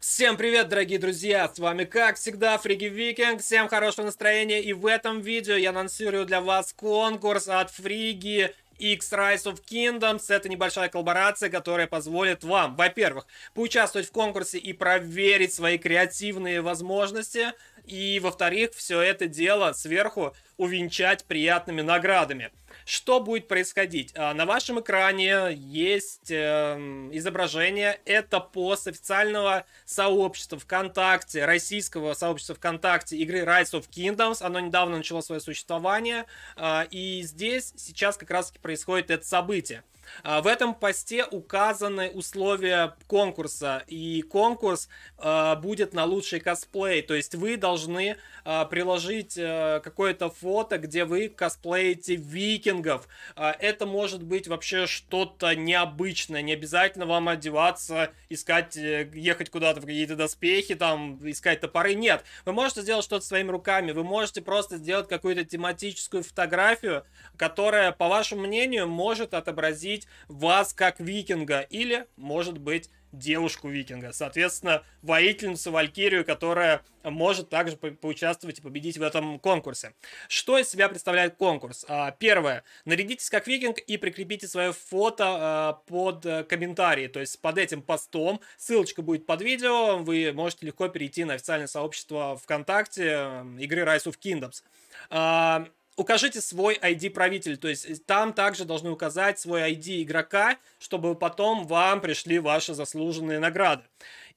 Всем привет, дорогие друзья! С вами, как всегда, Фриги Викинг. Всем хорошего настроения. И в этом видео я анонсирую для вас конкурс от Фриги X Rise of Kingdoms. Это небольшая коллаборация, которая позволит вам, во-первых, поучаствовать в конкурсе и проверить свои креативные возможности. И, во-вторых, все это дело сверху увенчать приятными наградами. Что будет происходить? А, на вашем экране есть эм, изображение. Это пост официального сообщества ВКонтакте, российского сообщества ВКонтакте игры Rise of Kingdoms. Оно недавно начало свое существование. А, и здесь сейчас как раз таки происходит это событие. А, в этом посте указаны условия конкурса, и конкурс а, будет на лучший косплей, то есть вы должны а, приложить э, какое-то фото, где вы косплеите викингов. Это может быть вообще что-то необычное, не обязательно вам одеваться, искать, э, ехать куда-то в какие-то доспехи, там, искать топоры, нет. Вы можете сделать что-то своими руками, вы можете просто сделать какую-то тематическую фотографию, которая, по вашему мнению, может отобразить получить вас как викинга или, может быть, девушку викинга. Соответственно, воительницу Валькирию, которая может также по поучаствовать и победить в этом конкурсе. Что из себя представляет конкурс? А, первое. Нарядитесь как викинг и прикрепите свое фото а, под э, комментарии, то есть под этим постом. Ссылочка будет под видео. Вы можете легко перейти на официальное сообщество ВКонтакте эм, игры Rise of Kingdoms. А, укажите свой ID правитель, то есть э, там также должны указать свой ID игрока, чтобы потом вам пришли ваши заслуженные награды.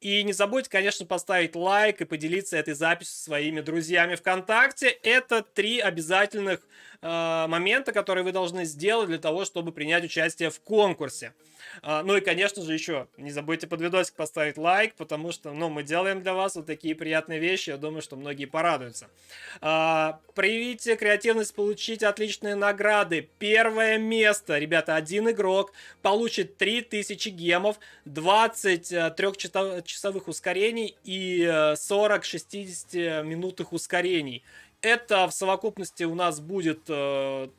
И не забудьте, конечно, поставить лайк и поделиться этой записью со своими друзьями ВКонтакте. Это три обязательных э, момента, которые вы должны сделать для того, чтобы принять участие в конкурсе. Э, ну и, конечно же, еще не забудьте под видосик поставить лайк, потому что ну, мы делаем для вас вот такие приятные вещи. Я думаю, что многие порадуются. Э, проявите креативность, получите отличные награды. Первое место, ребята, один игрок получит 3000 гемов, 20 э, трехчасовых часовых ускорений и 40-60 э, минутных ускорений. Это в совокупности у нас будет 100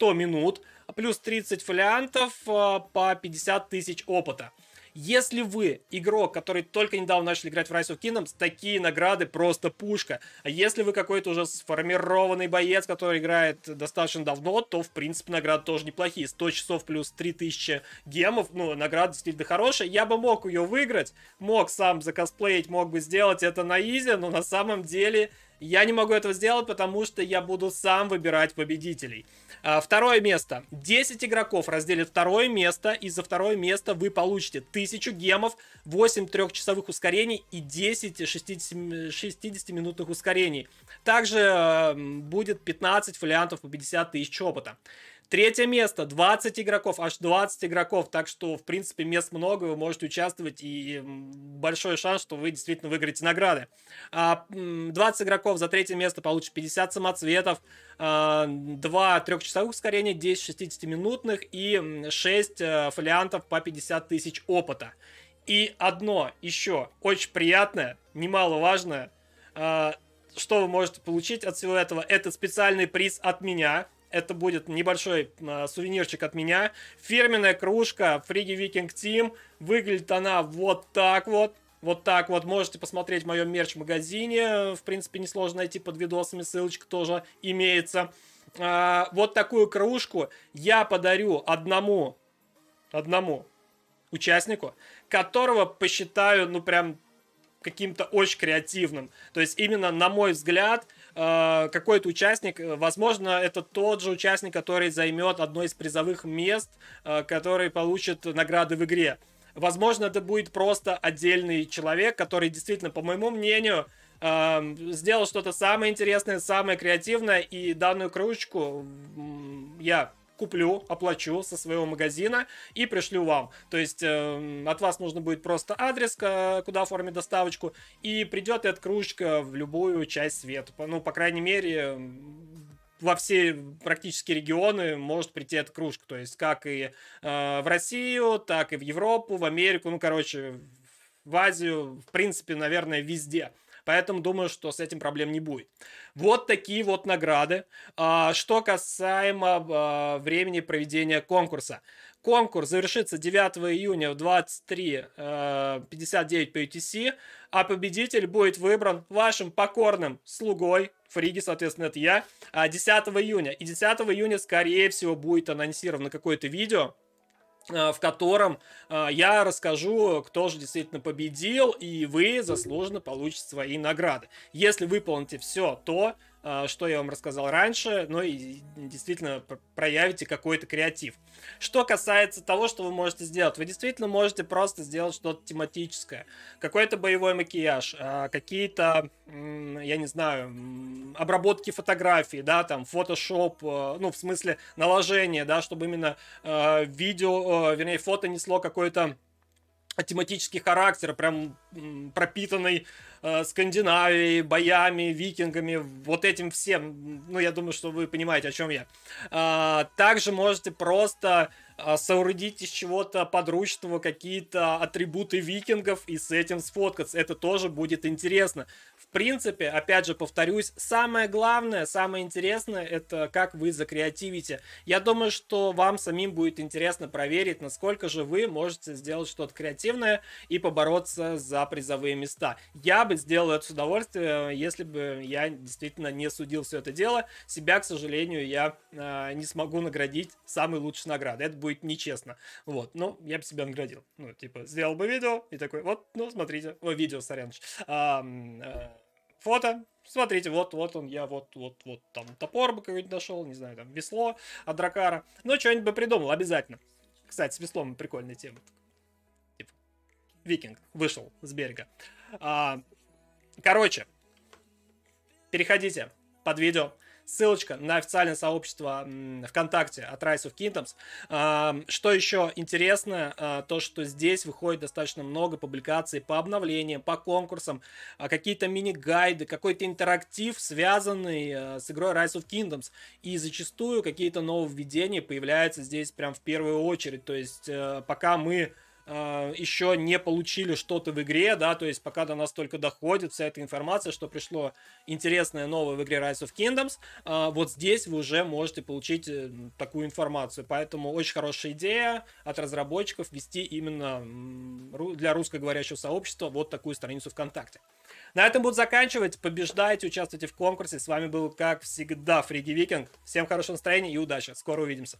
э, минут, плюс 30 фолиантов э, по 50 тысяч опыта. Если вы игрок, который только недавно начал играть в Rise of Kingdoms, такие награды просто пушка. А если вы какой-то уже сформированный боец, который играет достаточно давно, то, в принципе, награды тоже неплохие. 100 часов плюс 3000 гемов, ну, награда действительно хорошая. Я бы мог ее выиграть, мог сам закосплеить, мог бы сделать это на изи, но на самом деле я не могу этого сделать, потому что я буду сам выбирать победителей. А, второе место. 10 игроков разделит второе место, и за второе место вы получите 1000 гемов, 8 трехчасовых ускорений и 10 60-минутных ускорений. Также а, будет 15 фолиантов по 50 тысяч опыта. Третье место, 20 игроков, аж 20 игроков, так что, в принципе, мест много, вы можете участвовать, и большой шанс, что вы действительно выиграете награды. 20 а, игроков за третье место получат 50 самоцветов, 2 а, трехчасовых ускорения, 10 60-минутных и 6 э, фолиантов по 50 тысяч опыта. И одно еще очень приятное, немаловажное, а, что вы можете получить от всего этого, это специальный приз от меня – это будет небольшой э, сувенирчик от меня. Фирменная кружка Фриги Викинг Тим. Выглядит она вот так вот. Вот так вот. Можете посмотреть в моем мерч-магазине. В принципе, несложно найти под видосами. Ссылочка тоже имеется. Э, вот такую кружку я подарю одному, одному участнику, которого посчитаю, ну, прям каким-то очень креативным. То есть именно, на мой взгляд, Э, какой-то участник, э, возможно, это тот же участник, который займет одно из призовых мест, э, который получит награды в игре. Возможно, это будет просто отдельный человек, который действительно, по моему мнению, сделал что-то самое интересное, самое креативное, и данную кружечку я куплю, оплачу со своего магазина и пришлю вам. То есть э, от вас нужно будет просто адрес, э, куда оформить доставочку, и придет эта кружка в любую часть света. Ну, по крайней мере, во все практически регионы может прийти эта кружка. То есть как и э, в Россию, так и в Европу, в Америку, ну, короче, в Азию, в принципе, наверное, везде. Поэтому думаю, что с этим проблем не будет. Вот такие вот награды. А, что касаемо а, времени проведения конкурса. Конкурс завершится 9 июня в 23.59 э, по UTC, а победитель будет выбран вашим покорным слугой, фриги, соответственно, это я, 10 а июня. И 10 июня, скорее всего, будет анонсировано какое-то видео, Э, в котором э, я расскажу, кто же действительно победил, и вы заслуженно получите свои награды. Если выполните все то, а, что я вам рассказал раньше, ну и действительно проявите какой-то креатив. Что касается того, что вы можете сделать, вы действительно можете просто сделать что-то тематическое. Какой-то боевой макияж, а, какие-то, я не знаю, обработки фотографий, да, там, фотошоп, э, ну, в смысле наложение, да, чтобы именно э, видео, э, вернее, фото несло какой-то тематический характер, прям пропитанный э, Скандинавией, боями, викингами, вот этим всем. Ну, я думаю, что вы понимаете, о чем я. Э, также можете просто а, соорудить из чего-то подручного какие-то атрибуты викингов и с этим сфоткаться. Это тоже будет интересно. В принципе, опять же повторюсь, самое главное, самое интересное, это как вы закреативите. Я думаю, что вам самим будет интересно проверить, насколько же вы можете сделать что-то креативное и побороться за призовые места. Я бы сделал это с удовольствием, если бы я действительно не судил все это дело. Себя, к сожалению, я э, не смогу наградить самой лучшей наградой. Это будет будет нечестно. Вот, но ну, я бы себя наградил. Ну, типа, сделал бы видео и такой, вот, ну, смотрите. О, видео, сорян. Э, фото, смотрите, вот, вот он, я вот, вот, вот, там топор бы какой-нибудь нашел, не знаю, там весло от Дракара. Ну, что-нибудь бы придумал, обязательно. Кстати, с веслом прикольная тема. Типа, викинг вышел с берега. А, короче, переходите под видео. Ссылочка на официальное сообщество ВКонтакте от Rise of Kingdoms. Что еще интересно, а, то, что здесь выходит достаточно много публикаций по обновлениям, по конкурсам, а, какие-то мини-гайды, какой-то интерактив, связанный а, с игрой Rise of Kingdoms. И зачастую какие-то нововведения появляются здесь прям в первую очередь. То есть э, пока мы э, еще не получили что-то в игре, да, то есть пока до нас только доходит вся эта информация, что пришло интересное новое в игре Rise of Kingdoms, э, вот здесь вы уже можете получить э, такую информацию. Поэтому очень хорошая идея от разработчиков вести именно для русскоговорящего сообщества вот такую страницу ВКонтакте. На этом буду заканчивать. Побеждайте, участвуйте в конкурсе. С вами был, как всегда, Фриги Викинг. Всем хорошего настроения и удачи. Скоро увидимся.